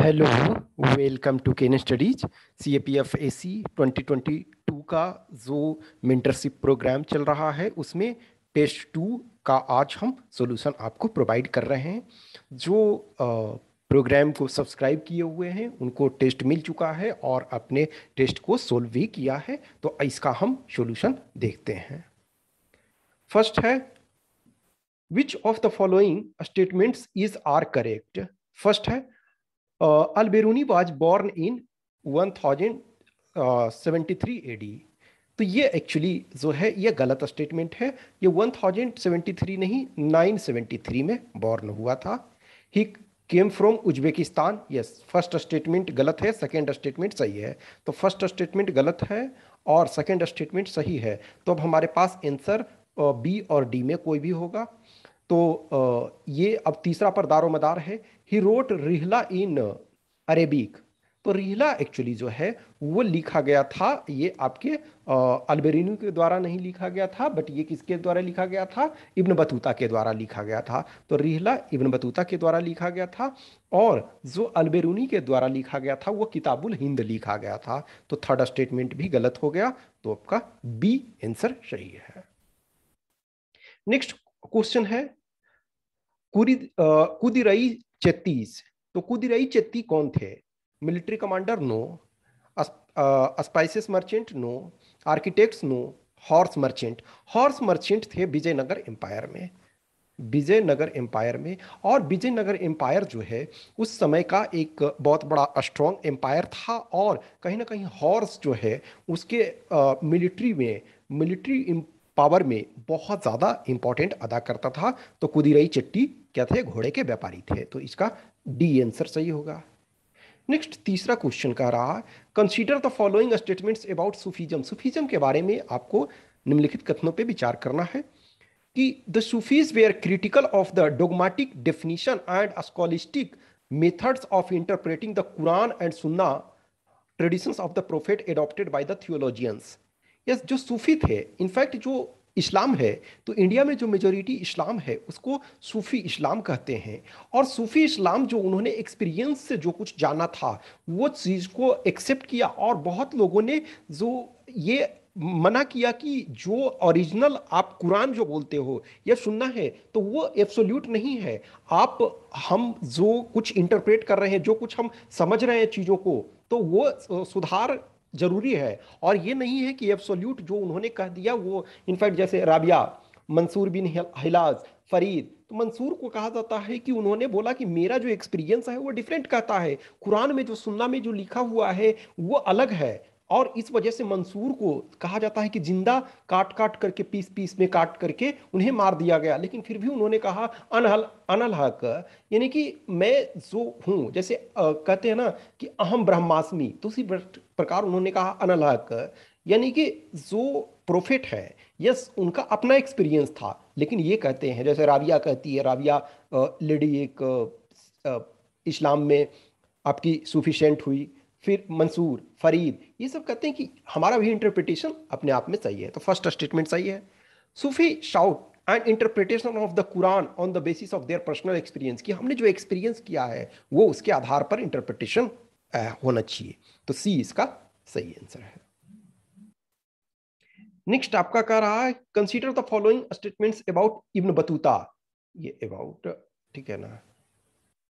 Hello welcome to Ken studies C A P F A C twenty twenty two का जो mentorship programme चल रहा है उसमें टेस्ट टू का आज हम सॉल्यूशन आपको प्रोवाइड कर रहे हैं जो प्रोग्राम को सब्सक्राइब किए हुए हैं उनको टेस्ट मिल चुका है और अपने टेस्ट को सोल्व भी किया है तो इसका हम सॉल्यूशन देखते हैं फर्स्ट है which of the following statements is are correct first है Al Biruni was born in one thousand seventy three A D तो ये एक्चुअली जो है ये गलत स्टेटमेंट है ये वन थाउजेंड सेवेंटी थ्री नहीं नाइन सेवेंटी थ्री में बॉर्न हुआ था he came from Uzbekistan yes first statement गलत है सेकेंड स्टेटमेंट सही है तो फर्स्ट स्टेटमेंट गलत है और सेकेंड स्टेटमेंट सही है तो अब हमारे पास आंसर बी और डी में कोई भी होगा तो ये अब तीसरा पर दारो मदार है ही रोट रिहला इन अरेबिक तो रिहला एक्चुअली जो है वो लिखा गया था ये आपके अलबेरिन के द्वारा नहीं लिखा गया था बट ये किसके द्वारा लिखा गया था इब्न बतूता के द्वारा लिखा गया था तो रिहला इब्न बतूता के द्वारा लिखा गया था और जो अलबेरूनी के द्वारा लिखा गया था वो किताबुल हिंद लिखा गया था तो थर्ड स्टेटमेंट भी गलत हो गया तो आपका बी एंसर सही है नेक्स्ट क्वेश्चन है कुरी कुदिरई चेतीस तो कुदिराई चेती कौन थे military commander no spices merchant no architects no horse merchant horse merchant थे विजयनगर एम्पायर में विजयनगर एम्पायर में और विजयनगर एम्पायर जो है उस समय का एक बहुत बड़ा स्ट्रॉन्ग एम्पायर था और कहीं ना कहीं हॉर्स जो है उसके मिलिट्री में मिलिट्री पावर में बहुत ज़्यादा इम्पोर्टेंट अदा करता था तो कुदिरई चट्टी क्या थे घोड़े के व्यापारी थे तो इसका डी आंसर सही होगा नेक्स्ट तीसरा क्वेश्चन कह रहा है consider the following statements about Sufism Sufism के बारे में आपको निम्नलिखित कथनों पे विचार करना है कि the Sufis were critical of the dogmatic definition and scholastic methods of interpreting the Quran and Sunna traditions of the prophet adopted by the theologians yes जो सूफी थे इनफैक्ट जो इस्लाम है तो इंडिया में जो मेजोरिटी इस्लाम है उसको सूफ़ी इस्लाम कहते हैं और सूफ़ी इस्लाम जो उन्होंने एक्सपीरियंस से जो कुछ जाना था वो चीज़ को एक्सेप्ट किया और बहुत लोगों ने जो ये मना किया कि जो ओरिजिनल आप कुरान जो बोलते हो या सुनना है तो वो एब्सोल्यूट नहीं है आप हम जो कुछ इंटरप्रेट कर रहे हैं जो कुछ हम समझ रहे हैं चीज़ों को तो वो सुधार ज़रूरी है और ये नहीं है कि एब्सोल्यूट जो उन्होंने कह दिया वो इनफैक्ट जैसे राबिया मंसूर बिन हिलाज फरीद तो मंसूर को कहा जाता है कि उन्होंने बोला कि मेरा जो एक्सपीरियंस है वो डिफरेंट कहता है कुरान में जो सुन्ना में जो लिखा हुआ है वो अलग है और इस वजह से मंसूर को कहा जाता है कि जिंदा काट काट करके पीस पीस में काट करके उन्हें मार दिया गया लेकिन फिर भी उन्होंने कहा अनहल अनल हक यानी कि मैं जो हूँ जैसे आ, कहते हैं ना कि अहम ब्रह्मास्मि तो उसी प्रकार उन्होंने कहा अनल हक यानी कि जो प्रोफेट है यस उनका अपना एक्सपीरियंस था लेकिन ये कहते हैं जैसे राविया कहती है राविया लेडी एक इस्लाम में आपकी सुफिशेंट हुई फिर मंसूर फरीद ये सब कहते हैं कि हमारा भी इंटरप्रिटेशन अपने आप में सही है तो फर्स्ट स्टेटमेंट सही है Sufi sought and interpretation of the Quran on the basis of their personal experience कि हमने जो एक्सपीरियंस किया है वो उसके आधार पर इंटरप्रिटेशन होना चाहिए तो सी इसका सही आंसर है नेक्स्ट आपका कह रहा है consider the following statements about Ibn Battuta ये अबाउट ठीक है ना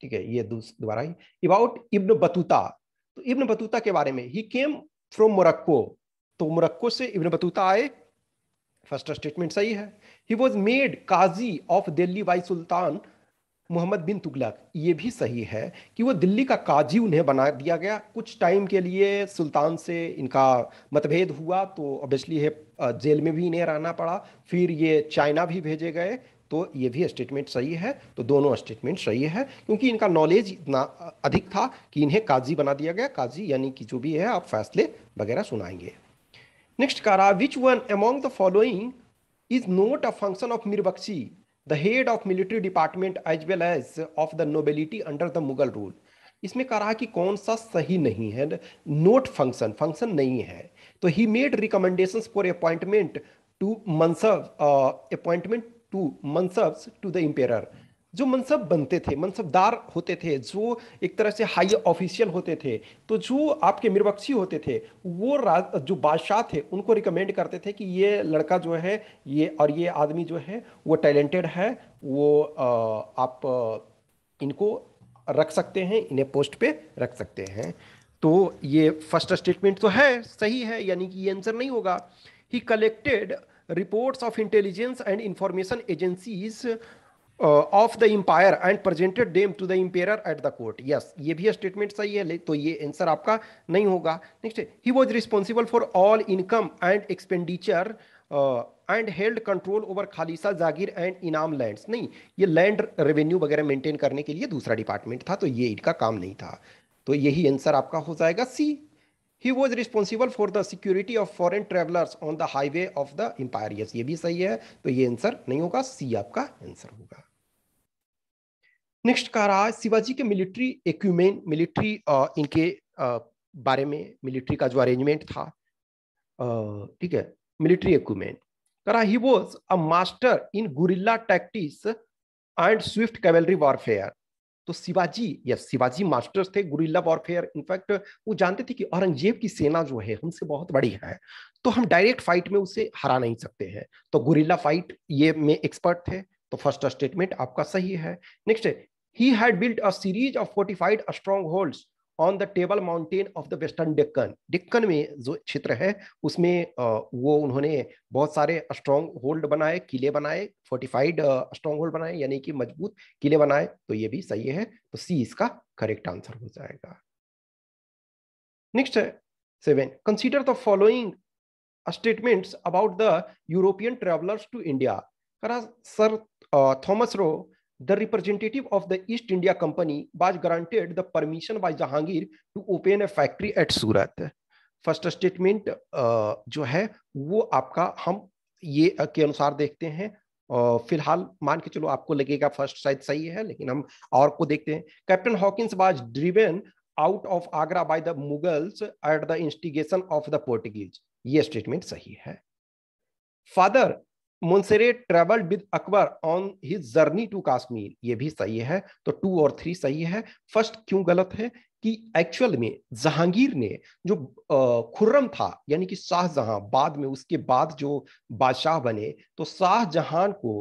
ठीक है ये दोबारा ही अबाउट इब्न बतूता तो इब्न बतूता के बारे में ही केम फ्रॉम मोरक्को तो मोरक्को से इब्न बतूता आए फर्स्ट स्टेटमेंट सही है he was made qazi of Delhi by sultan Muhammad bin Tughlaq ये भी सही है कि वो दिल्ली का काजी उन्हें बना दिया गया कुछ टाइम के लिए सुल्तान से इनका मतभेद हुआ तो ऑब्वियसली है जेल में भी इन्हें रहना पड़ा फिर ये चाइना भी भेजे गए तो ये भी स्टेटमेंट सही है तो दोनों स्टेटमेंट सही है क्योंकि इनका नॉलेज इतना अधिक था कि इन्हें काजी बना दिया गया काजी यानी कि जो भी है आप फैसले वगैरह सुनाएंगे नेक्स्ट कारा which one among the following is not a function of Mir Bakshi the head of military department as well as of the nobility under the Mughal rule इसमें कह कहा कि कौन सा सही नहीं है नोट फंक्शन फंक्शन नहीं है तो he made recommendation for appointment to mansab appointment to mansab to the emperor जो मनसब बनते थे मनसबदार होते थे जो एक तरह से हाई ऑफिशियल होते थे तो जो आपके मिर्वक्षी होते थे वो राज जो बादशाह थे उनको रिकमेंड करते थे कि ये लड़का जो है ये और ये आदमी जो है वो टैलेंटेड है वो आ, आप इनको रख सकते हैं इन्हें पोस्ट पे रख सकते हैं तो ये फर्स्ट स्टेटमेंट तो है सही है यानी कि ये आंसर नहीं होगा he collected reports of intelligence and information agencies of the empire and presented them to the emperor at the court yes ये भी स्टेटमेंट सही है तो ये आंसर आपका नहीं होगा next he was responsible for all income and expenditure and held control over khalisa jagir and inam land नहीं ये लैंड रेवेन्यू वगैरह मेंटेन करने के लिए दूसरा डिपार्टमेंट था तो ये इनका काम नहीं था तो यही आंसर आपका हो जाएगा C he was responsible for the security of foreign travellers on the highway of the empire yes ये भी सही है तो ये आंसर नहीं होगा सी आपका आंसर होगा नेक्स्ट कह रहा है शिवाजी के मिलिट्री एक्यूमेन मिलिट्री इनके आ, बारे में मिलिट्री का जो अरेंजमेंट था ठीक है मिलिट्री एक्यूमेन कह रहा he was a master in guerrilla tactics and swift cavalry warfare तो शिवाजी या शिवाजी मास्टर्स थे गुरिल्ला वॉरफेयर इनफैक्ट वो जानते थे कि औरंगजेब की सेना जो है हमसे बहुत बड़ी है तो हम डायरेक्ट फाइट में उसे हरा नहीं सकते हैं तो गुरिल्ला फाइट ये में एक्सपर्ट थे तो फर्स्ट स्टेटमेंट आपका सही है next he had built a series of fortified strongholds on the table mountain of the western Deccan Deccan में जो क्षेत्र है उसमें वो उन्होंने बहुत सारे स्ट्रॉन्ग होल्ड बनाए किले बनाए फोर्टिफाइड स्ट्रॉन्ग होल्ड बनाए यानी कि मजबूत किले बनाए तो ये भी सही है तो सी इसका करेक्ट आंसर हो जाएगा नेक्स्ट है seven consider the following statements about the European travellers to India Sir Thomas Roe The representative of the East India Company was granted the permission by Jahangir to open a factory at Surat. First statement uh, जो है वो आपका हम ये के अनुसार देखते हैं फिलहाल मान के चलो आपको लगेगा फर्स्ट शायद सही है लेकिन हम और को देखते हैं Captain Hawkins was driven out of Agra by the Mughals at the instigation of the Portuguese ये स्टेटमेंट सही है Father Monserrate travelled with Akbar on his journey to Kashmir ये भी सही है तो टू और थ्री सही है फर्स्ट क्यों गलत है कि एक्चुअल में जहांगीर ने जो खुर्रम था यानी कि शाहजहां बाद में उसके बाद जो बादशाह बने तो शाहजहां को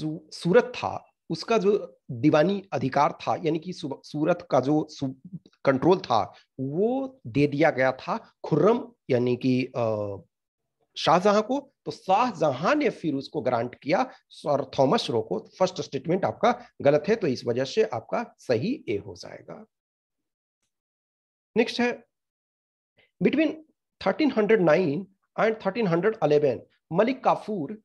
जो सूरत था उसका जो दीवानी अधिकार था यानी कि सूरत का जो कंट्रोल था वो दे दिया गया था खुर्रम यानी कि शाहजहां को तो शाहजहां ने फिर उसको ग्रांट किया और थॉमस रो को फर्स्ट स्टेटमेंट आपका गलत है तो इस वजह से आपका सही ए हो जाएगा नेक्स्ट है between 1309 and 1311 Malik Kafur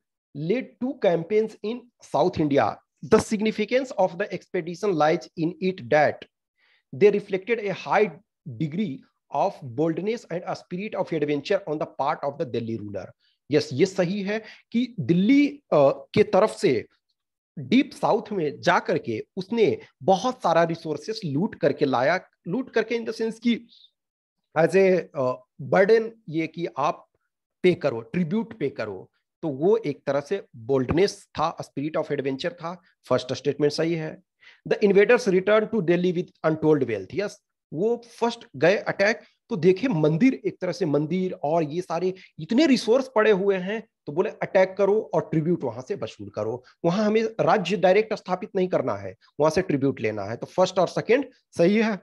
led two campaigns in south India the significance of the expedition lies in it that they reflected a high degree of boldness and a spirit of adventure on the part of the Delhi ruler. Yes yes, ये सही है कि दिल्ली के तरफ से deep south में जा करके उसने बहुत सारा रिसोर्सेस लूट करके लाया लूट करके इन द सेंस की एज ए बर्डन ये कि आप पे करो ट्रिब्यूट पे करो तो वो एक तरह से बोल्डनेस था स्पिरिट ऑफ एडवेंचर था फर्स्ट स्टेटमेंट सही है the invaders return to Delhi with untold wealth yes वो फर्स्ट गए अटैक तो देखे मंदिर एक तरह से मंदिर और ये सारे इतने रिसोर्स पड़े हुए हैं तो बोले अटैक करो और ट्रिब्यूट वहां से वसूल करो वहां हमें राज्य डायरेक्ट स्थापित नहीं करना है वहां से ट्रिब्यूट लेना है तो फर्स्ट और सेकेंड सही है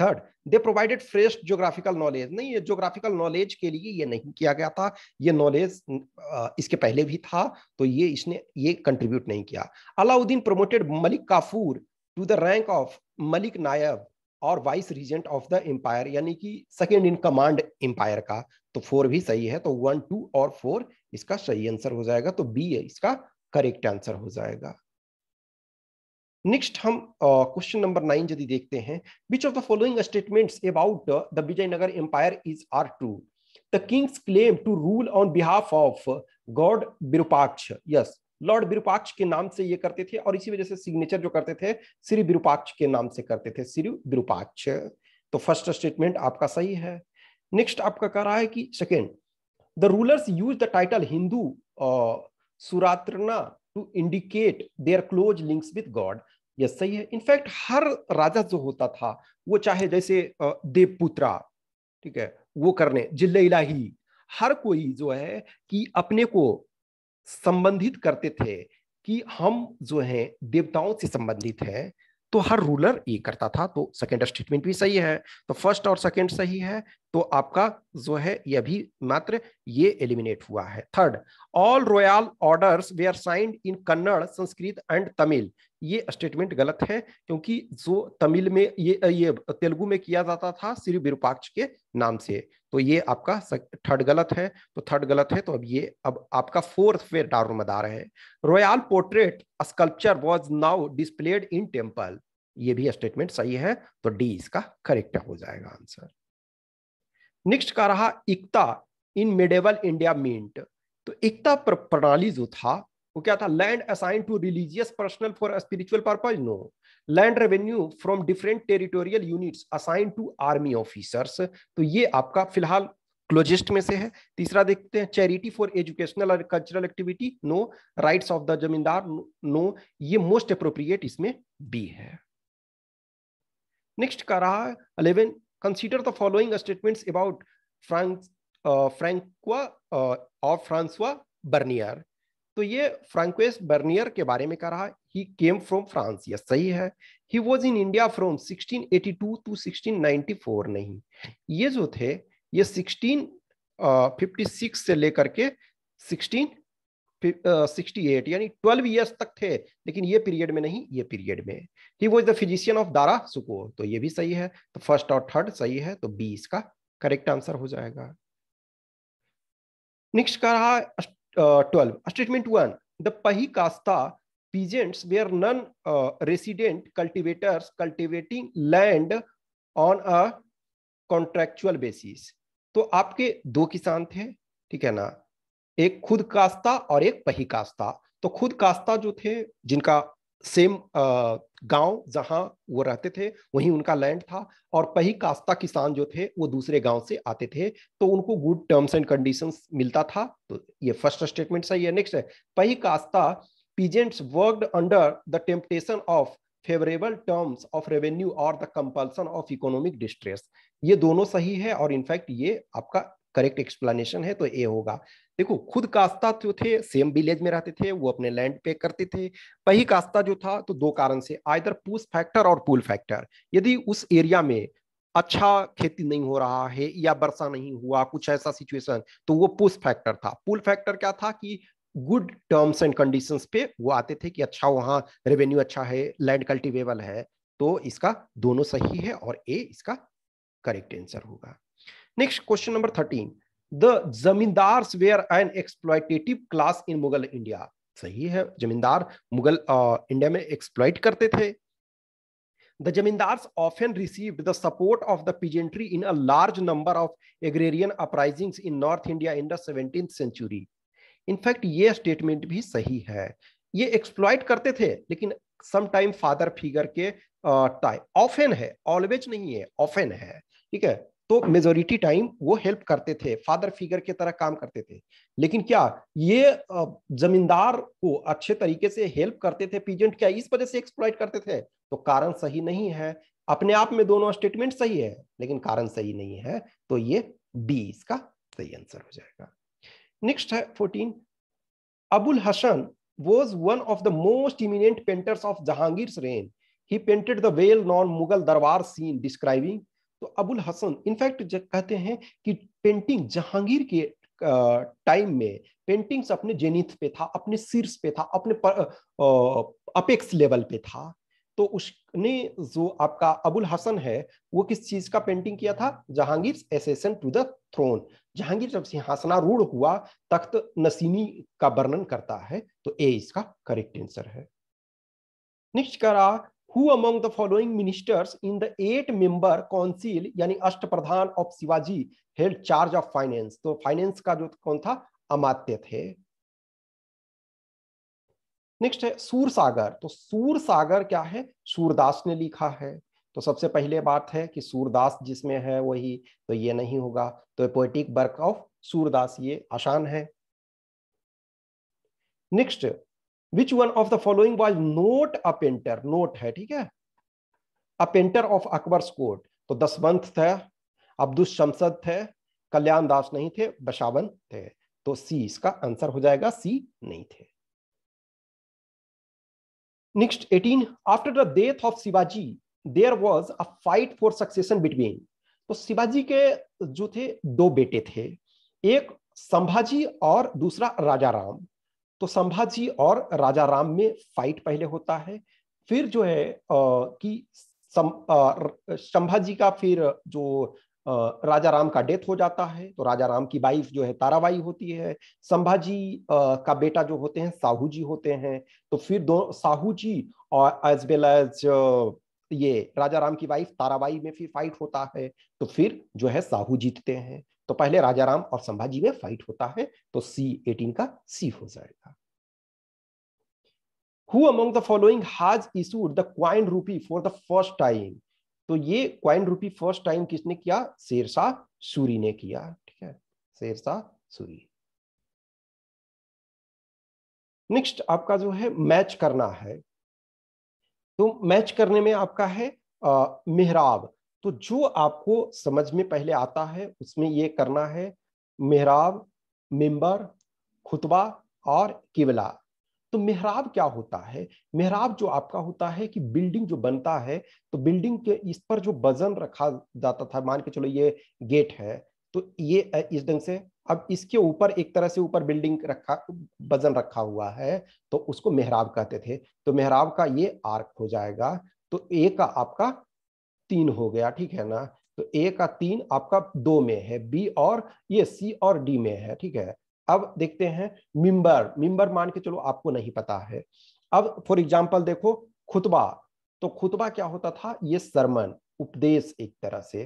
third they provided fresh geographical knowledge नहीं ये ज्योग्राफिकल नॉलेज के लिए ये नहीं किया गया था ये नॉलेज इसके पहले भी था तो ये इसने ये कंट्रीब्यूट नहीं किया Alauddin promoted Malik Kafur to the rank of Malik Naib और vice regent of the empire यानी कि सेकेंड इन कमांड एम्पायर का तो फोर भी सही है तो वन टू और फोर इसका सही आंसर हो जाएगा तो बी इसका करेक्ट आंसर हो जाएगा नेक्स्ट हम क्वेश्चन नंबर नाइन यदि देखते हैं which of the following statements about the Vijayanagara empire is are true the kings claim to rule on behalf of god Virupaksha yes lord Virupaksha के नाम से ये करते थे और इसी वजह से सिग्नेचर जो करते थे श्री बिरूपाक्ष के नाम से करते थे श्री बिरूपाक्ष तो फर्स्ट स्टेटमेंट आपका सही है नेक्स्ट आपका कह रहा है कि second the rulers use the title Hindu Suratrana to indicate their close links with god यह सही है इनफैक्ट हर राजा जो होता था वो चाहे जैसे देवपुत्रा ठीक है वो करने जिल्ले इलाही हर कोई जो है कि अपने को संबंधित करते थे कि हम जो है देवताओं से संबंधित है तो हर रूलर ये करता था तो सेकेंड स्टेटमेंट भी सही है तो फर्स्ट और सेकेंड सही है तो आपका जो है यह भी मात्र ये एलिमिनेट हुआ है third all royal orders way are signed in Kannada Sanskrit and Tamil ये स्टेटमेंट गलत है क्योंकि जो तमिल में ये ये तेलुगु में किया जाता था श्री विरूपाक्ष के नाम से तो ये आपका थर्ड गलत है तो थर्ड गलत है तो अब ये अब आपका फोर्थ पे दारुमदार है royal portrait sculpture was now displayed in temple ये भी स्टेटमेंट सही है तो डी इसका करेक्ट हो जाएगा आंसर नेक्स्ट का रहा iqta in medieval India meant तो इकता प्रणाली जो था वो क्या था land assigned to religious personnel for spiritual purpose no land revenue from different territorial units assigned to army officers तो ये आपका फिलहाल क्लोजिस्ट में से है तीसरा देखते हैं चैरिटी फॉर एजुकेशनल और cultural activity no rights of the zamindar no ये मोस्ट अप्रोप्रिएट इसमें बी है नेक्स्ट कर रहा eleven consider the following statement about France Francois और बर्नियर तो ये फ्रांकुस बर्नियर के बारे में रहा है he came from France. Yes, सही है he was in India from 1682 to 1694 नहीं ये जो थे ये 1656 से लेकर के 1668 यानी 12 इयर्स तक थे लेकिन ये पीरियड में नहीं ये पीरियड में he was the physician of Dara Shukoh तो ये भी सही है तो फर्स्ट और थर्ड सही है तो बी इसका करेक्ट आंसर हो जाएगा नेक्स्ट का रहा twelve statement one the pahi kashta peasants were non-resident uh, cultivators cultivating land on a contractual basis to aapke do kisan the theek hai na ek khud kaasta aur ek pahi kaasta to khud kaasta jo the jinka same गांव जहां वो रहते थे वहीं उनका land था और पही कास्ता किसान जो थे वो दूसरे गांव से आते थे तो उनको गुड टर्म्स एंड कंडीशंस मिलता था तो ये फर्स्ट स्टेटमेंट सही है नेक्स्ट है pahi kashta peasants worked under the temptation of favorable terms of revenue or the compulsion of economic distress ye dono sahi hai aur in fact ye aapka correct explanation है तो ए होगा देखो खुद कास्ता जो थे सेम विलेज में रहते थे वो अपने लैंड पे करते थे वही कास्ता जो था तो दो कारण से आइदर पुश फैक्टर और पुल फैक्टर यदि उस एरिया में अच्छा खेती नहीं हो रहा है या वर्षा नहीं हुआ कुछ ऐसा सिचुएशन तो वो पुश फैक्टर था पुल फैक्टर क्या था कि गुड टर्म्स एंड कंडीशंस पे वो आते थे कि अच्छा वहां रेवेन्यू अच्छा है लैंड कल्टिवेबल है तो इसका दोनों सही है और ए इसका करेक्ट आंसर होगा next question number thirteen the zamindars were an exploitative class in Mughal India सही है जमींदार मुगल आ, इंडिया में एक्सप्लॉयट करते थे The Jamindars often received the support of the peasantry in a large number of agrarian uprisings in North India in the 17th century. In fact ये statement भी सही है ये एक्सप्लॉयट करते थे लेकिन समटाइम फादर फिगर के टाइम ऑफेन है ऑलवेज नहीं है ऑफेन है ठीक है तो मेजोरिटी टाइम वो हेल्प करते थे फादर फिगर के तरह काम करते थे लेकिन क्या ये जमींदार को अच्छे तरीके से हेल्प करते थे पीजेंट क्या इस वजह से एक्सप्लॉइट करते थे तो कारण सही नहीं है अपने आप में दोनों स्टेटमेंट सही है लेकिन कारण सही नहीं है तो ये बी इसका सही आंसर हो जाएगा नेक्स्ट है fourteen Abul Hasan was one of the most eminent painters of Jahangir reign he painted the well known Mughal darbar scene describing तो अबुल हसन इनफैक्ट कहते हैं कि पेंटिंग जहांगीर के टाइम में पेंटिंग्स अपने जेनिथ पे था अपने शीर्ष पे था अपने पर, अपेक्स लेवल पे था तो उसने जो आपका अबुल हसन है वो किस चीज का पेंटिंग किया था Jahangir accession to the throne Jahangir जब सिंहासनारूढ़ हुआ तख्त नसीनी का वर्णन करता है तो ए इसका करेक्ट आंसर है नेक्स्ट करा who among the following ministers in the eight member council यानी Ashta Pradhan of Shivaji held charge of finance तो फाइनेंस का जो कौन था अमात्य थे नेक्स्ट है सूर सागर तो सूर सागर क्या है सूरदास ने लिखा है तो सबसे पहले बात है कि सूरदास जिसमें है वही तो ये नहीं होगा तो पोएटिक वर्क ऑफ सूरदास ये आसान है next which one of the following was not a painter not है ठीक है a painter of Akbar's court तो दसवंत थे अब्दुल शमसद थे कल्याण दास नहीं थे बशावन थे तो सी इसका आंसर हो जाएगा सी नहीं थे next eighteen after the death of Shivaji there was a fight for succession between तो शिवाजी के जो थे दो बेटे थे एक संभाजी और दूसरा राजा राम तो संभाजी और राजा राम में फाइट पहले होता है फिर जो है आ, कि संभाजी का फिर जो राजा राम का डेथ हो जाता है तो राजा राम की वाइफ जो है ताराबाई होती है संभाजी का बेटा जो होते हैं साहू जी होते हैं तो फिर दो साहू जी और एज वेल एज ये राजा राम की वाइफ ताराबाई में फिर फाइट होता है तो फिर जो है साहू जीतते हैं तो पहले राजा राम और संभाजी में फाइट होता है तो सी एटीन का सी हो जाएगा who among the following has issued the coin rupee for the first time तो ये क्वाइन रूपी फर्स्ट टाइम किसने किया शेरशाह सूरी ने किया ठीक है शेरशाह सूरी नेक्स्ट आपका जो है मैच करना है तो मैच करने में आपका है मेहराब तो जो आपको समझ में पहले आता है उसमें ये करना है मेहराब मेंबर खुतबा और किबला तो मेहराब क्या होता है मेहराब जो आपका होता है कि बिल्डिंग जो बनता है तो बिल्डिंग के इस पर जो वजन रखा जाता था मान के चलो ये गेट है तो ये इस ढंग से अब इसके ऊपर एक तरह से ऊपर बिल्डिंग रखा वजन रखा हुआ है तो उसको मेहराब कहते थे तो मेहराब का ये आर्क हो जाएगा तो ए का आपका तीन हो गया ठीक है ना तो ए का तीन आपका दो में है बी और ये सी और डी में है ठीक है अब देखते हैं मिंबर मिंबर मान के चलो आपको नहीं पता है अब फॉर एग्जाम्पल देखो खुतबा तो खुतबा क्या होता था ये सरमन उपदेश एक तरह से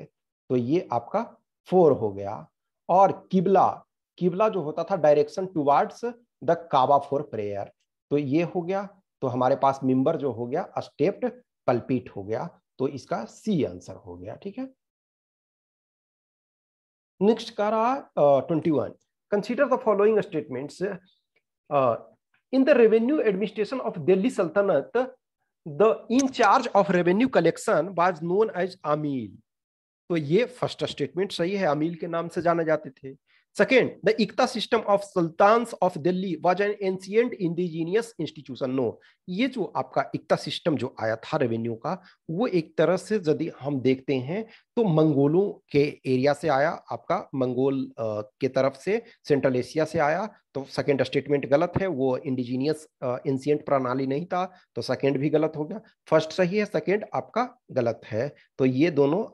तो ये आपका फोर हो गया और किबला किबला जो होता था direction towards the Kaaba for prayer तो ये हो गया तो हमारे पास मिंबर जो हो गया अस्टेप्ड पल्पिट हो गया तो इसका सी आंसर हो गया ठीक है नेक्स्ट का रहा twenty one consider the following statement in the revenue administration of Delhi Sultanate the in charge of revenue collection was known as amil तो ये फर्स्ट स्टेटमेंट सही है अमील के नाम से जाने जाते थे second the iqta system of sultan of Delhi was an ancient indigenous institution no ये जो आपका इकता सिस्टम जो आया था रेवेन्यू का वो एक तरह से यदि हम देखते हैं तो मंगोलों के एरिया से आया आपका मंगोल के तरफ से सेंट्रल एशिया से आया तो सेकेंड स्टेटमेंट गलत है वो इंडिजीनियस एंशियंट प्रणाली नहीं था तो सेकेंड भी गलत हो गया फर्स्ट सही है सेकेंड आपका गलत है तो ये दोनों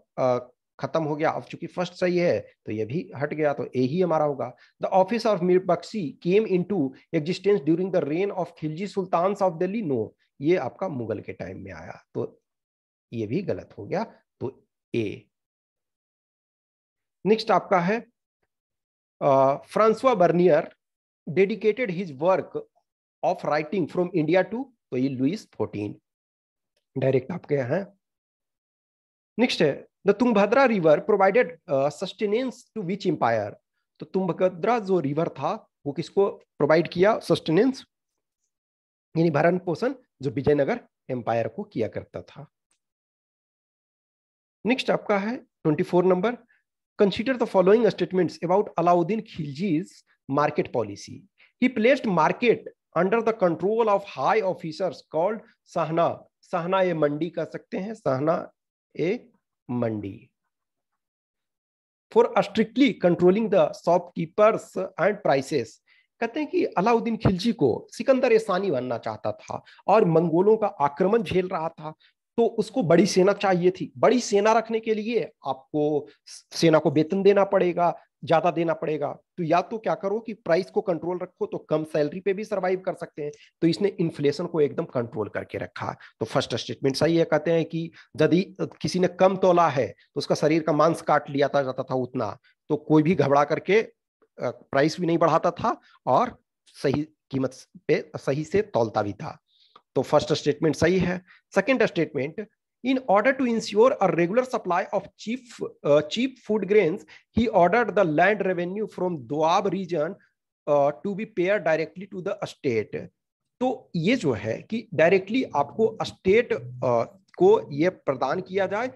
खत्म हो गया अब चूंकि फर्स्ट सही है तो ये भी हट गया तो ए ही हमारा होगा the office of Mir Bakshi came into existence during the reign of Khalji sultan of Delhi no ये आपका मुगल के टाइम में आया तो ये भी गलत हो गया तो ए नेक्स्ट आपका है Francois Bernier dedicated his work of writing from India to तो ये लुइस फोर्टीन डायरेक्ट आपके यहाँ नेक्स्ट है the Tungabhadra river provided sustenance to which empire तो तुंगभद्रा जो रिवर था वो किसको प्रोवाइड किया सस्टेनेंस यानी भरण पोषण जो विजयनगर एम्पायर को किया करता था नेक्स्ट आपका है 24 number consider the following statement about Alauddin Khilji market policy he placed market under the control of high officers called shahna shahna ये मंडी कह सकते हैं सहना ए mandi for strictly controlling the shopkeepers and prices कहते हैं कि अलाउद्दीन खिलजी को सिकंदर एसानी बनना चाहता था और मंगोलों का आक्रमण झेल रहा था तो उसको बड़ी सेना चाहिए थी बड़ी सेना रखने के लिए आपको सेना को वेतन देना पड़ेगा ज्यादा देना पड़ेगा तो या तो क्या करो कि प्राइस को कंट्रोल रखो तो कम सैलरी पे भी सरवाइव कर सकते हैं तो इसने इन्फ्लेशन को एकदम कंट्रोल करके रखा तो फर्स्ट स्टेटमेंट सही है कहते हैं कि यदि किसी ने कम तोला है तो उसका शरीर का मांस काट लिया था जाता था उतना तो कोई भी घबरा करके प्राइस भी नहीं बढ़ाता था और सही कीमत पे सही से तोलता भी था तो फर्स्ट स्टेटमेंट सही है second statement In order to ensure a regular supply of cheap, uh, cheap food grains, he ordered the land revenue from doab region uh, to be paid directly to the state. to ye jo hai ki directly aapko state uh, ko ye pradan kiya jaye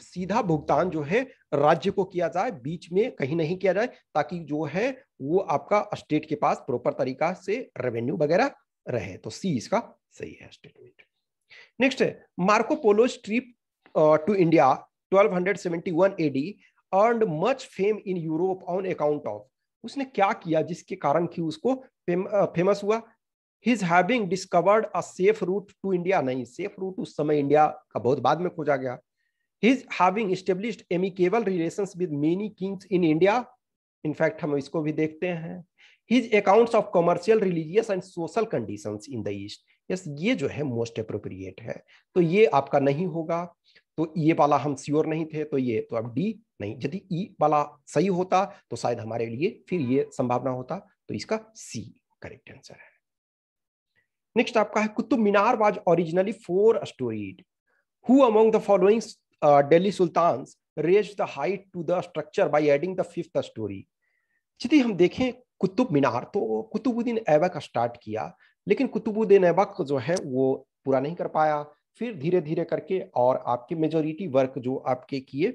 सीधा भुगतान जो है राज्य को किया जाए बीच में कहीं नहीं किया जाए ताकि जो है वो आपका स्टेट के पास प्रॉपर तरीका से रेवेन्यू वगैरह रहे तो सी इसका सही है स्टेटमेंट नेक्स्ट है Marco Polo's trip to India 1271 AD earned much fame in Europe on account of उसने क्या किया जिसके कारण कि उसको फेम, फेमस uh, हुआ his having discovered a safe route to India नहीं सेफ रूट उस समय इंडिया का बहुत बाद में खोजा गया his having established amicable relation with many kings in India in fact हम इसको भी देखते हैं his accounts of commercial religious and social conditions in the east yes ये जो है मोस्ट अप्रोप्रिएट है तो ये आपका नहीं होगा तो ये वाला हम श्योर नहीं थे तो ये तो अब डी नहीं यदि ई वाला सही होता तो शायद हमारे लिए फिर ये संभावना होता तो इसका सी करेक्ट आंसर है नेक्स्ट आपका है Qutub Minar was originally four storeyed who among the following Delhi sultan raised the height to the structure by adding the fifth storey यदि हम देखें कुतुब मीनार तो कुतुबुद्दीन ऐबक स्टार्ट किया लेकिन कुतुबुद्दीन ऐबक जो है वो पूरा नहीं कर पाया फिर धीरे धीरे करके और आपके मेजोरिटी वर्क जो आपके किए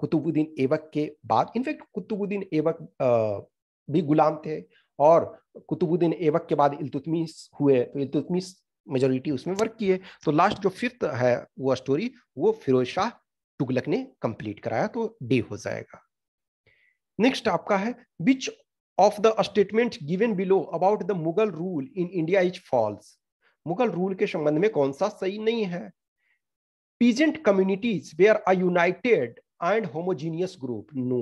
कुतुबुद्दीन ऐबक के बाद इनफैक्ट कुतुबुद्दीन ऐबक भी गुलाम थे और कुतुबुद्दीन ऐबक के बाद इल्तुतमिस हुए तो इल्तुतमिस मेजोरिटी उसमें वर्क किए तो लास्ट जो फिफ्थ है वो स्टोरी वो फिरोज शाह तुगलक ने कंप्लीट कराया तो डे हो जाएगा नेक्स्ट आपका है विच of the statement given below about the Mughal rule in India is false. mughal rule के संबंध में कौन सा सही नहीं है peasant communities were a united and homogeneous group no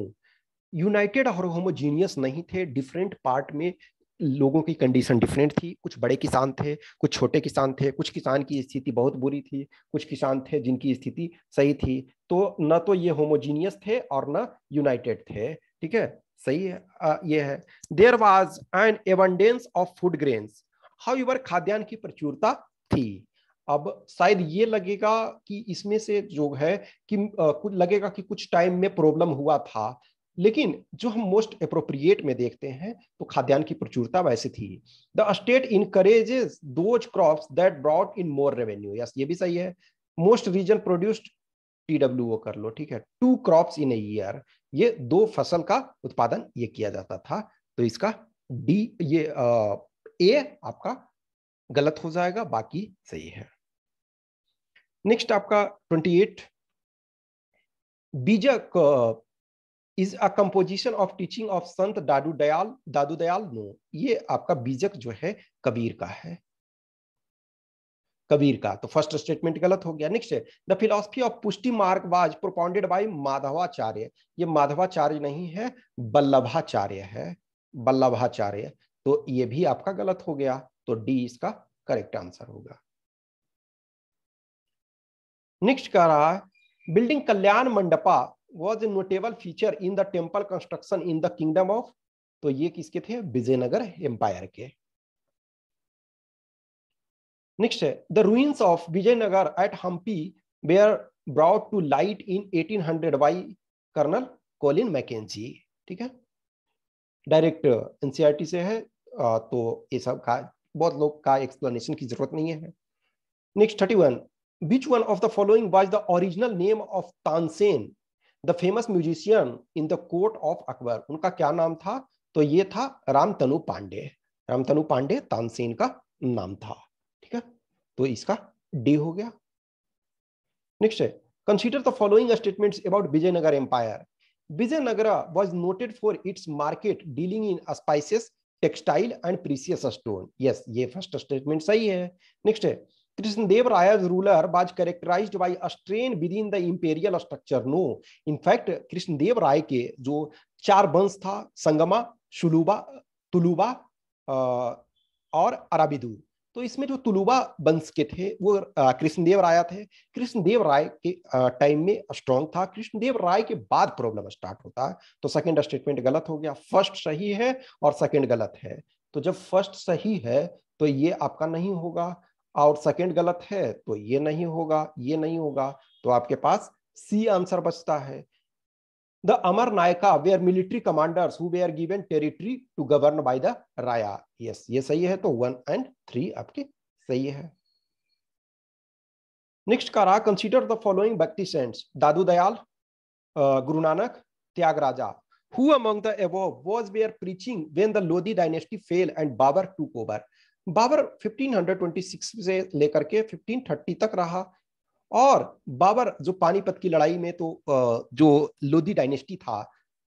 united और homogeneous नहीं थे different part में लोगों की कंडीशन डिफरेंट थी कुछ बड़े किसान थे कुछ छोटे किसान थे कुछ किसान की स्थिति बहुत बुरी थी कुछ किसान थे जिनकी स्थिति सही थी तो ना तो ये होमोजीनियस थे और ना यूनाइटेड थे ठीक है सही है आ, ये है there was an abundance of food grains how your खाद्यान्न की प्रचुरता थी अब शायद ये लगेगा कि इसमें से जो है कि कुछ लगेगा कि कुछ टाइम में प्रॉब्लम हुआ था लेकिन जो हम मोस्ट अप्रोप्रिएट में देखते हैं तो खाद्यान्न की प्रचुरता वैसे थी the state encourages those crop that brought in more revenue yes ये भी सही है मोस्ट रीजन प्रोड्यूस्ड टी कर लो ठीक है two crop in a year ये दो फसल का उत्पादन ये किया जाता था तो इसका डी ये ए आपका गलत हो जाएगा बाकी सही है नेक्स्ट आपका 28 Bijak is a composition of teaching of Sant Dadu Dayal Dadu Dayal no ये आपका बीजक जो है कबीर का है कबीर का तो फर्स्ट स्टेटमेंट गलत हो गया next the philosophy of Pushti was propounded by Madhvacharya ये माधवाचार्य नहीं है बल्लभाचार्य है बल्लभाचार्य तो ये भी आपका गलत हो गया तो डी इसका करेक्ट आंसर होगा नेक्स्ट कह रहा है building Kalyana mandapa was a notable feature in the temple construction in the kingdom of तो ये किसके थे विजयनगर एम्पायर के नेक्स्ट है the ruins of Vijayanagara at Hampi were brought to light in eighteen hundred by colonel Colin Mackenzie ठीक है direct NCERT e से है तो ये सब का बहुत लोग का एक्सप्लेनेशन की जरूरत नहीं है next thirty one which one of the following was the original name of Tansen the famous musician in the court of Akbar उनका क्या नाम था तो ये था रामतनु पांडे रामतनु पांडे तानसेन का नाम था तो इसका डी हो गया नेक्स्ट है consider the following statements about Vijayanagara empire Vijayanagara was noted for its market dealing in spices textile and precious stone yes ये फर्स्ट स्टेटमेंट सही है नेक्स्ट है Krishnadeva Raya ruler was characterised by a strain within the imperial structure no in fact Krishnadeva Raya के जो चार वंश था संगमा शुलूबा तुलूबा और अराबिदू तो इसमें जो तुलुबा वंश के थे वो कृष्णदेव राय थे कृष्णदेव राय के टाइम में स्ट्रॉन्ग था कृष्णदेव राय के बाद प्रॉब्लम स्टार्ट होता है तो सेकंड स्टेटमेंट गलत हो गया फर्स्ट सही है और सेकंड गलत है तो जब फर्स्ट सही है तो ये आपका नहीं होगा और सेकंड गलत है तो ये नहीं होगा ये नहीं होगा तो आपके पास सी आंसर बचता है the Amara nayaka were military commanders who were given territory to govern by the Raya yes ये सही है तो वन एंड थ्री आपके सही है नेक्स्ट कर रहा consider the following bhakti saints Dadu Dayal Guru Nanak त्यागराजा who among the above was were preaching when the lodi dynasty fell and babar took over Babar 1526 से लेकर के 1530 तक रहा और बाबर जो पानीपत की लड़ाई में तो जो लोधी डायनेस्टी था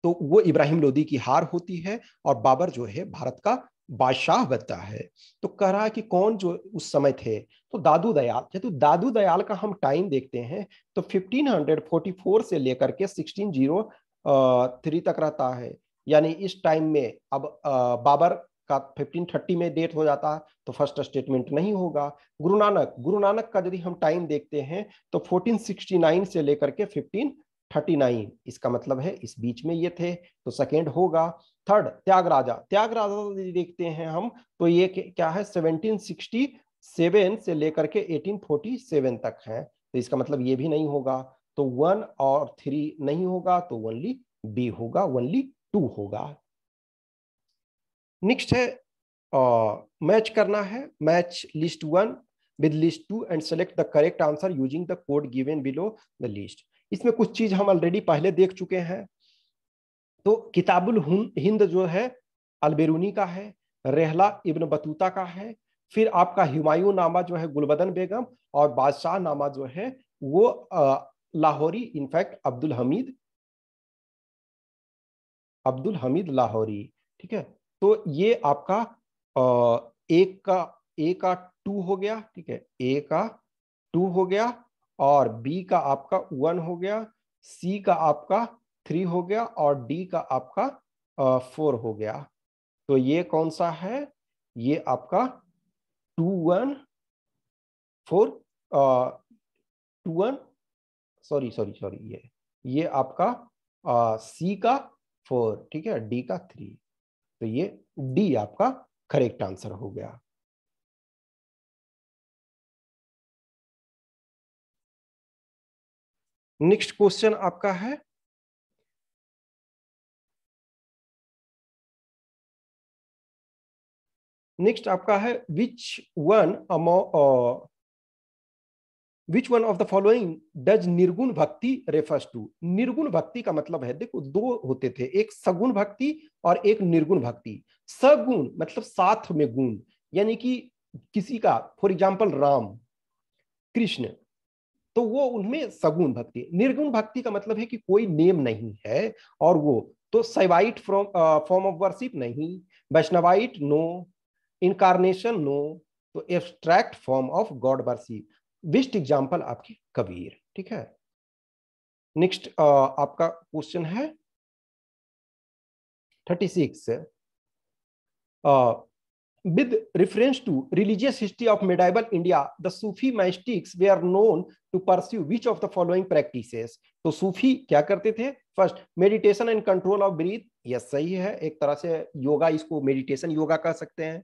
तो वो इब्राहिम लोधी की हार होती है और बाबर जो है भारत का बादशाह बनता है तो कह रहा है कि कौन जो उस समय थे तो दादू दयाल यदि तो दादू दयाल का हम टाइम देखते हैं तो 1544 से लेकर के 1603 तक रहता है यानी इस टाइम में अब बाबर का 1530 में डेट हो जाता तो फर्स्ट स्टेटमेंट नहीं होगा गुरु नानक गुरु नानक का यदि हम टाइम देखते हैं तो 1469 से लेकर के 15 थर्टी नाइन इसका मतलब है इस बीच में ये थे तो सेकेंड होगा थर्ड त्यागराजा त्यागराजा देखते हैं हम तो ये क्या है सेवनटीन सिक्सटी सेवन से लेकर के एटीन फोर्टी सेवन तक है तो इसका मतलब ये भी नहीं होगा तो वन और थ्री नहीं होगा तो ओनली बी होगा ओनली टू होगा नेक्स्ट है मैच करना है match list one with list two and select the correct answer using the code given below the list इसमें कुछ चीज हम ऑलरेडी पहले देख चुके हैं तो किताबुल हिंद जो है अलबेरूनी का है रेहला इब्न बतूता का है फिर आपका हुमायूं नामा जो है गुलबदन बेगम और बादशाह नामा जो है वो लाहौरी इनफैक्ट अब्दुल हमीद अब्दुल हमीद लाहौरी ठीक है तो ये आपका एक का ए का टू हो गया ठीक है ए का टू हो गया और बी का आपका वन हो गया सी का आपका थ्री हो गया और डी का आपका फोर हो गया तो ये कौन सा है ये आपका two one four two one sorry sorry sorry ये ये आपका सी का फोर ठीक है डी का थ्री तो ये डी आपका करेक्ट आंसर हो गया नेक्स्ट क्वेश्चन आपका है नेक्स्ट आपका है which one among which one of the following does nirguna bhakti refers to निर्गुण भक्ति का मतलब है देखो दो होते थे एक सगुण भक्ति और एक निर्गुण भक्ति सगुण मतलब साथ में गुण यानी कि किसी का फॉर एग्जाम्पल राम कृष्ण तो वो उनमें सगुण भक्ति निर्गुण भक्ति का मतलब है कि कोई नेम नहीं है और वो तो Saivite from form of worship नहीं वैष्णवाइट नो इनकारनेशन नो तो abstract form of god worship best example आपके कबीर ठीक है नेक्स्ट uh, आपका क्वेश्चन है thirty six with reference to religious history of medieval India, the Sufi mystics were known to pursue which of the following practices? तो सूफी क्या करते थे first meditation and control of breath yes सही है एक तरह से योगा इसको मेडिटेशन योगा कह सकते हैं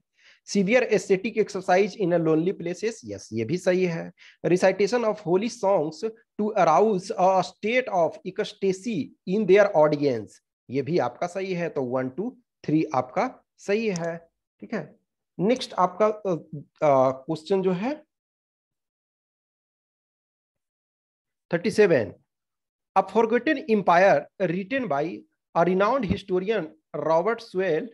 severe ascetic exercise in a lonely places yes ये भी सही है recitation of holy songs to arouse a state of ecstasy in their audience ये भी आपका सही है तो वन टू थ्री आपका सही है ठीक है नेक्स्ट आपका क्वेश्चन जो है thirty seven a forgotten empire written by a renowned historian Robert Sewell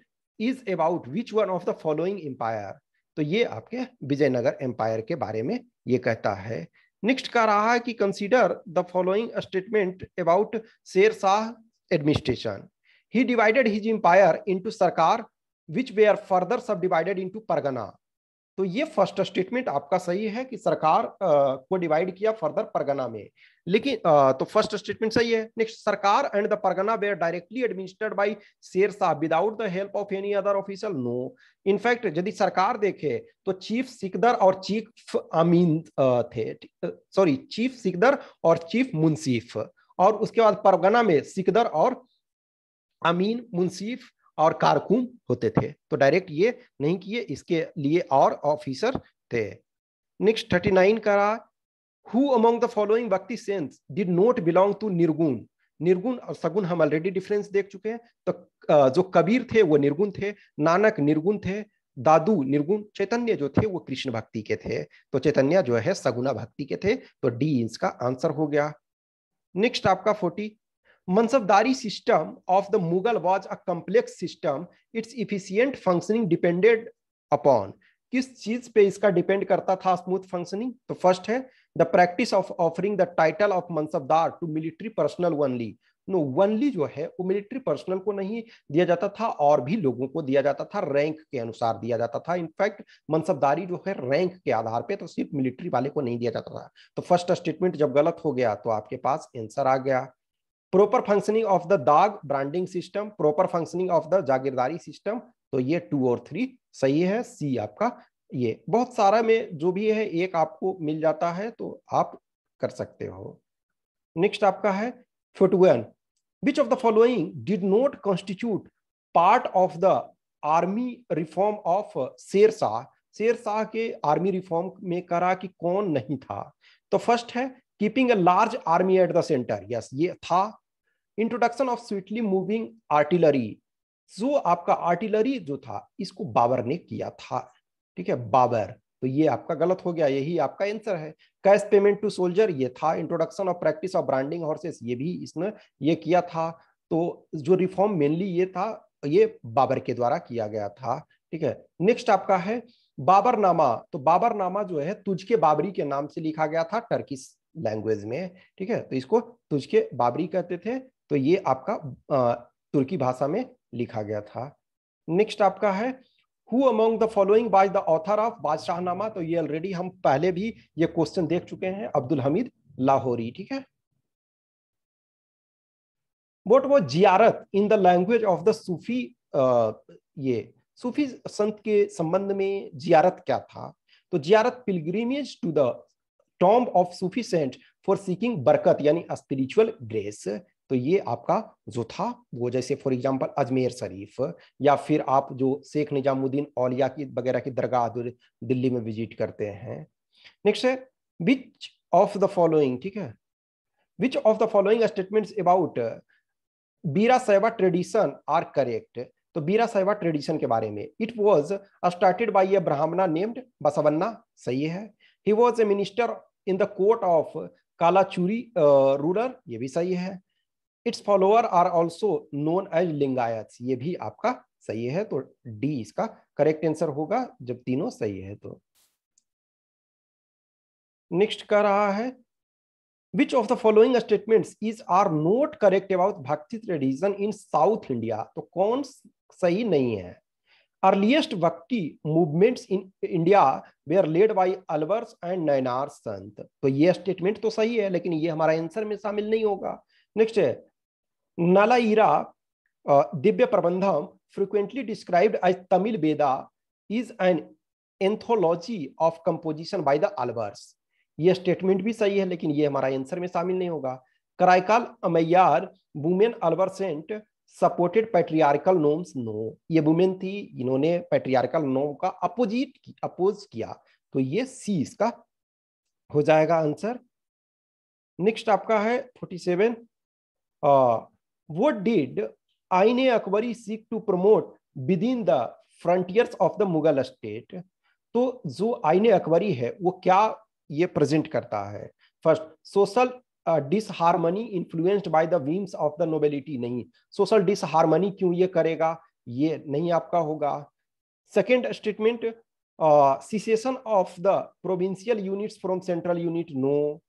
is about which one of the following empire तो ये आपके विजयनगर एम्पायर के बारे में ये कहता है नेक्स्ट कह रहा है कि consider the following statement about शेर शाह एडमिनिस्ट्रेशन ही डिवाइडेड हिज एम्पायर इनटू सरकार विच वे आर फर्दर सब डिवाइडेड इंटू परगना तो ये फर्स्ट स्टेटमेंट आपका सही है कि सरकार आ, को डिवाइड किया फर्दर परगना में लेकिन आ, तो फर्स्ट स्टेटमेंट सही है next sarkar and the pargana were directly administered by Sher Shah without the help of any other official no in fact यदि सरकार देखे तो चीफ सिकदर और चीफ अमीन थे सॉरी चीफ सिकदर और चीफ मुंसिफ और उसके बाद परगना में सिकदर और अमीन मुंसिफ और कारकुन होते थे तो डायरेक्ट ये नहीं किए इसके लिए और ऑफिसर थे नेक्स्ट थर्टी नाइन का रहा who among the following bhakti saints did not belong to nirguna nirguna और सगुण हम ऑलरेडी डिफरेंस देख चुके हैं तो जो कबीर थे वो निर्गुण थे नानक निर्गुण थे दादू निर्गुण चैतन्य जो थे वो कृष्ण भक्ति के थे तो चैतन्य जो है सगुना भक्ति के थे तो डी इसका आंसर हो गया नेक्स्ट आपका forty mansabdari system of the Mughal was a complex system its efficient functioning depended upon किस चीज पे इसका डिपेंड करता था स्मूथ फंक्शनिंग तो फर्स्ट है the practice of offering the title of mansabdar to military personnel only no only जो है वो मिलिट्री पर्सनल को नहीं दिया जाता था और भी लोगों को दिया जाता था रैंक के अनुसार दिया जाता था इनफैक्ट मनसबदारी जो है रैंक के आधार पे तो सिर्फ मिलिट्री वाले को नहीं दिया जाता था तो फर्स्ट स्टेटमेंट जब गलत हो गया तो आपके पास आंसर आ गया proper functioning of the dagh branding system proper functioning of the jagirdari system तो ये टू और थ्री सही है सी आपका ये बहुत सारा में जो भी है एक आपको मिल जाता है तो आप कर सकते हो नेक्स्ट आपका है forty one which of the following did not constitute part of the army reform of Sher Shah शेर शाह के आर्मी रिफॉर्म में करा कि कौन नहीं था तो फर्स्ट है keeping a large army at the center yes ye tha introduction of swiftly moving artillery जो आपका आर्टिलरी जो था इसको बाबर ने किया था ठीक है बाबर तो ये आपका गलत हो गया यही आपका आंसर है कैश पेमेंट टू सोल्जर ये था introduction of practice of branding horses ये भी इसने ये किया था तो जो रिफॉर्म मेनली ये था ये बाबर के द्वारा किया गया था ठीक है नेक्स्ट आपका है बाबरनामा तो बाबरनामा जो है तुझके बाबरी के नाम से लिखा गया था टर्किस लैंग्वेज में ठीक है तो इसको तुझके बाबरी कहते थे तो ये आपका आ, तुर्की भाषा में लिखा गया था नेक्स्ट आपका है who among the following was the author of Badshahnama तो ये ऑलरेडी हम पहले भी ये क्वेश्चन देख चुके हैं अब्दुल हमीद लाहौरी ठीक है वोट वो ziyarat in the language of the Sufi ये सूफी संत के संबंध में जियारत क्या था तो ziyarat pilgrimage to the tomb of Sufi for seeking barkat यानी स्पिरिचुअल ग्रेस तो ये आपका जो था वो जैसे फॉर एग्जांपल अजमेर शरीफ या फिर आप जो शेख निजामुद्दीन औलिया की वगैरह की दरगाह दिल्ली में विजिट करते हैं नेक्स्ट है विच ऑफ द फॉलोइंग ठीक है which of the following statements about Virashaiva tradition are correct तो बीरा साहिबा ट्रेडिशन के बारे में it was started by a Brahmana named Basavanna सही है he was a minister in the court of Kalachuri ruler ये भी सही है its follower are also known as Lingayat ये भी आपका सही है तो डी इसका करेक्ट आंसर होगा जब तीनों सही है तो नेक्स्ट कह रहा है which of the following statement is are not correct about bhakti tradition in south India तो कौन सही नहीं है earliest Bhakti movements in India were led by Alvars and Nayanar Sant. तो ये statement तो सही है लेकिन ये हमारा answer में शामिल नहीं होगा Next है Nalayira Divya Prabandham frequently described as Tamil Veda is an anthology of composition by the Alvars. ये स्टेटमेंट भी सही है लेकिन ये हमारा आंसर में शामिल नहीं होगा Karaikal Ammaiyar women Alvar saint supported patriarchal norms no ये वुमेन थी इन्होंने पैट्रियारिकल नोम का अपोजिट अपोज किया तो ये सी इसका हो जाएगा आंसर नेक्स्ट आपका है फोर्टी सेवन वो did Ain Akbari seek to promote within the frontiers of the Mughal state तो जो आईने अकबरी e है वो क्या ये प्रेजेंट करता है first social disharmony influenced by the whims of the nobility नहीं सोशल डिसहारमनी क्यों ये करेगा ये नहीं आपका होगा second statement secession of the provincial units from central unit no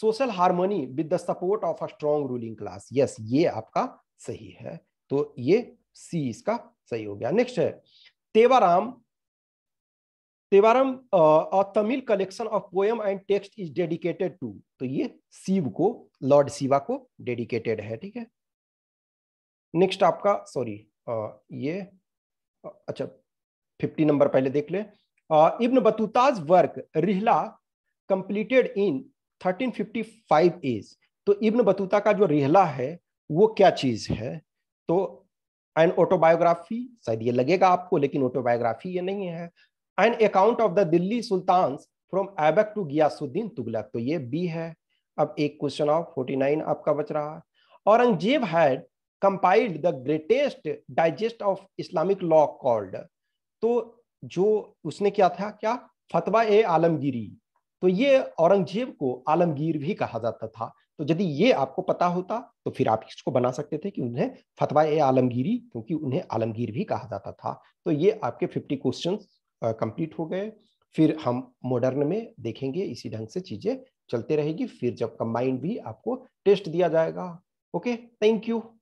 social harmony with the support of a strong ruling class yes ये आपका सही है तो ये सी इसका सही हो गया नेक्स्ट है Tevaram Tevaram Tamil collection of poem and text is dedicated to तो ये शिव को लॉर्ड शिवा को डेडिकेटेड है ठीक है नेक्स्ट आपका सॉरी ये अच्छा फिफ्टी नंबर पहले देख ले Ibn Battuta's work Rihla completed in 1355 as तो इब्न बतूता का जो रिहला है वो क्या चीज़ है तो एंड ऑटोबायोग्राफी शायद ये लगेगा आपको लेकिन ऑटोबायोग्राफी ये नहीं है an account of the Delhi sultan from Aibak to Ghiyasuddin Tughlaq तो ये बी है अब एक क्वेश्चन ऑफ फोर्टी नाइन आपका बच रहा है Aurangzeb had compiled the greatest digest of Islamic law called तो जो उसने क्या था क्या फतवा ए आलमगीरी तो ये औरंगजेब को आलमगीर भी कहा जाता था तो यदि ये आपको पता होता तो फिर आप इसको बना सकते थे कि उन्हें फतवा ए आलमगीरी क्योंकि उन्हें आलमगीर भी कहा जाता था तो ये आपके 50 क्वेश्चंस कंप्लीट हो गए फिर हम मॉडर्न में देखेंगे इसी ढंग से चीजें चलते रहेगी फिर जब कंबाइंड भी आपको टेस्ट दिया जाएगा ओके थैंक यू